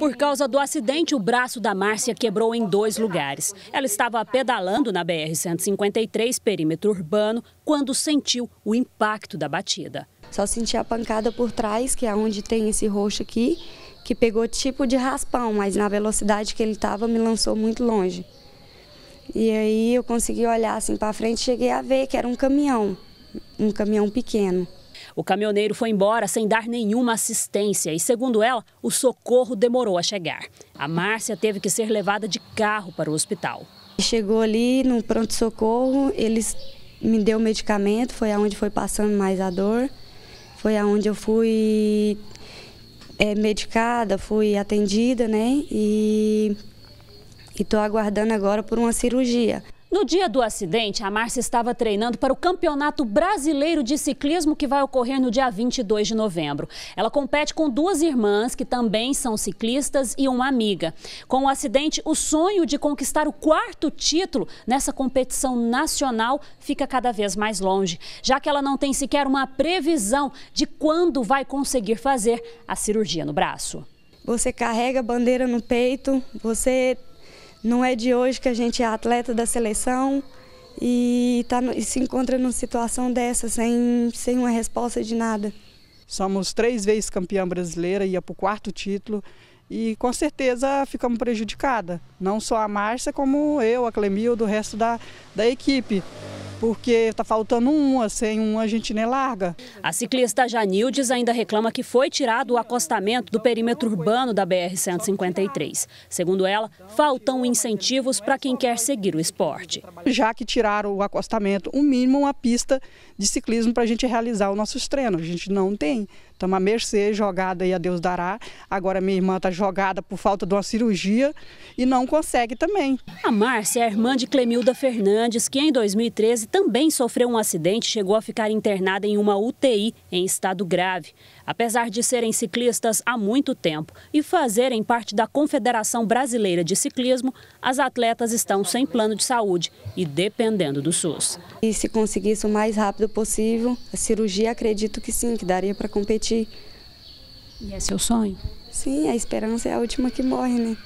Por causa do acidente, o braço da Márcia quebrou em dois lugares. Ela estava pedalando na BR-153, perímetro urbano, quando sentiu o impacto da batida. Só senti a pancada por trás, que é onde tem esse roxo aqui, que pegou tipo de raspão, mas na velocidade que ele estava me lançou muito longe. E aí eu consegui olhar assim para frente, e cheguei a ver que era um caminhão, um caminhão pequeno. O caminhoneiro foi embora sem dar nenhuma assistência e, segundo ela, o socorro demorou a chegar. A Márcia teve que ser levada de carro para o hospital. Chegou ali no pronto-socorro, eles me deu medicamento, foi aonde foi passando mais a dor, foi aonde eu fui é, medicada, fui atendida, né? E estou aguardando agora por uma cirurgia. No dia do acidente, a Márcia estava treinando para o Campeonato Brasileiro de Ciclismo que vai ocorrer no dia 22 de novembro. Ela compete com duas irmãs que também são ciclistas e uma amiga. Com o acidente, o sonho de conquistar o quarto título nessa competição nacional fica cada vez mais longe, já que ela não tem sequer uma previsão de quando vai conseguir fazer a cirurgia no braço. Você carrega a bandeira no peito, você não é de hoje que a gente é atleta da seleção e, tá, e se encontra numa situação dessa, sem, sem uma resposta de nada. Somos três vezes campeã brasileira, ia para o quarto título e com certeza ficamos prejudicadas. Não só a Márcia, como eu, a Clemil, o resto da, da equipe porque está faltando uma, sem uma a gente nem larga. A ciclista Janildes ainda reclama que foi tirado o acostamento do perímetro urbano da BR-153. Segundo ela, faltam incentivos para quem quer seguir o esporte. Já que tiraram o acostamento, o um mínimo uma pista de ciclismo para a gente realizar os nossos treinos. A gente não tem. Estamos à mercê, jogada e a Deus dará. Agora minha irmã está jogada por falta de uma cirurgia e não consegue também. A Márcia é a irmã de Clemilda Fernandes, que em 2013 também sofreu um acidente e chegou a ficar internada em uma UTI em estado grave. Apesar de serem ciclistas há muito tempo e fazerem parte da Confederação Brasileira de Ciclismo, as atletas estão sem plano de saúde e dependendo do SUS. E se conseguisse o mais rápido possível, a cirurgia acredito que sim, que daria para competir. E é seu sonho? Sim, a esperança é a última que morre, né?